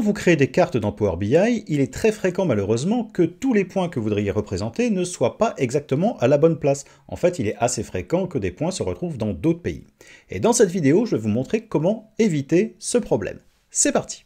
vous créez des cartes dans Power BI, il est très fréquent malheureusement que tous les points que vous voudriez représenter ne soient pas exactement à la bonne place. En fait, il est assez fréquent que des points se retrouvent dans d'autres pays. Et dans cette vidéo, je vais vous montrer comment éviter ce problème. C'est parti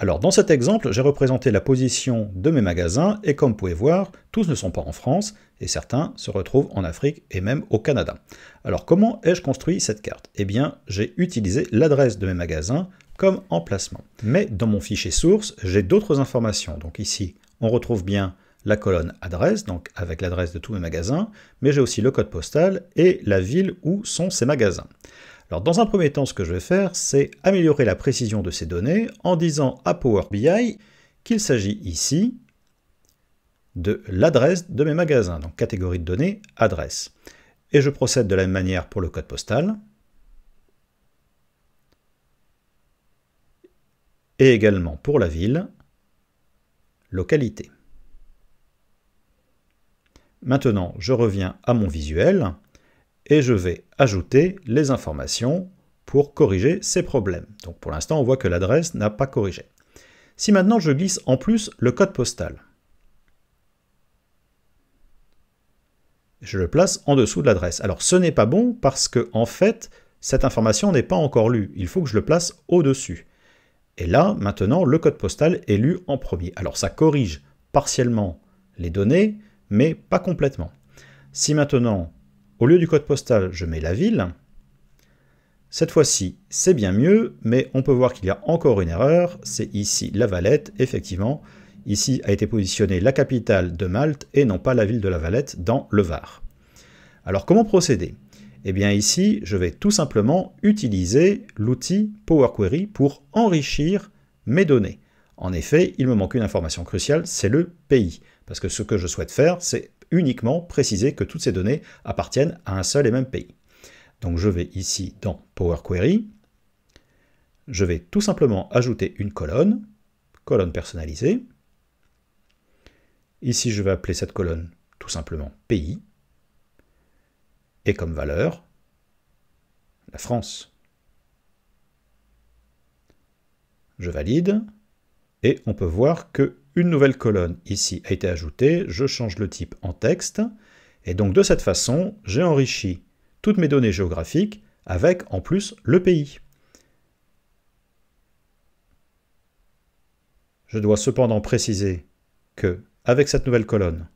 alors dans cet exemple, j'ai représenté la position de mes magasins et comme vous pouvez voir, tous ne sont pas en France et certains se retrouvent en Afrique et même au Canada. Alors comment ai-je construit cette carte Eh bien, j'ai utilisé l'adresse de mes magasins, comme emplacement. Mais dans mon fichier source, j'ai d'autres informations. Donc ici, on retrouve bien la colonne adresse, donc avec l'adresse de tous mes magasins, mais j'ai aussi le code postal et la ville où sont ces magasins. Alors dans un premier temps, ce que je vais faire, c'est améliorer la précision de ces données en disant à Power BI qu'il s'agit ici de l'adresse de mes magasins, donc catégorie de données, adresse. Et je procède de la même manière pour le code postal. et également pour la ville, localité. Maintenant, je reviens à mon visuel et je vais ajouter les informations pour corriger ces problèmes. Donc pour l'instant, on voit que l'adresse n'a pas corrigé. Si maintenant je glisse en plus le code postal, je le place en dessous de l'adresse. Alors ce n'est pas bon parce que en fait, cette information n'est pas encore lue. Il faut que je le place au-dessus. Et là, maintenant, le code postal est lu en premier. Alors ça corrige partiellement les données, mais pas complètement. Si maintenant, au lieu du code postal, je mets la ville, cette fois-ci, c'est bien mieux, mais on peut voir qu'il y a encore une erreur. C'est ici La Valette, effectivement. Ici a été positionnée la capitale de Malte et non pas la ville de La Valette dans le Var. Alors comment procéder eh bien ici, je vais tout simplement utiliser l'outil Power Query pour enrichir mes données. En effet, il me manque une information cruciale, c'est le pays. Parce que ce que je souhaite faire, c'est uniquement préciser que toutes ces données appartiennent à un seul et même pays. Donc je vais ici dans Power Query, je vais tout simplement ajouter une colonne, colonne personnalisée. Ici, je vais appeler cette colonne tout simplement pays comme valeur la France. Je valide et on peut voir que une nouvelle colonne ici a été ajoutée, je change le type en texte et donc de cette façon, j'ai enrichi toutes mes données géographiques avec en plus le pays. Je dois cependant préciser que avec cette nouvelle colonne,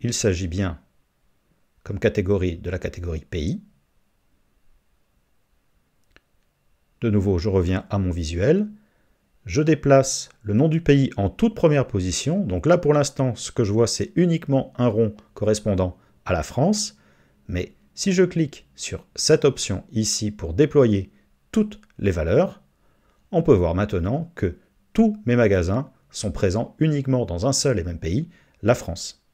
il s'agit bien catégorie de la catégorie pays. De nouveau, je reviens à mon visuel. Je déplace le nom du pays en toute première position. Donc là, pour l'instant, ce que je vois, c'est uniquement un rond correspondant à la France. Mais si je clique sur cette option ici pour déployer toutes les valeurs, on peut voir maintenant que tous mes magasins sont présents uniquement dans un seul et même pays, la France.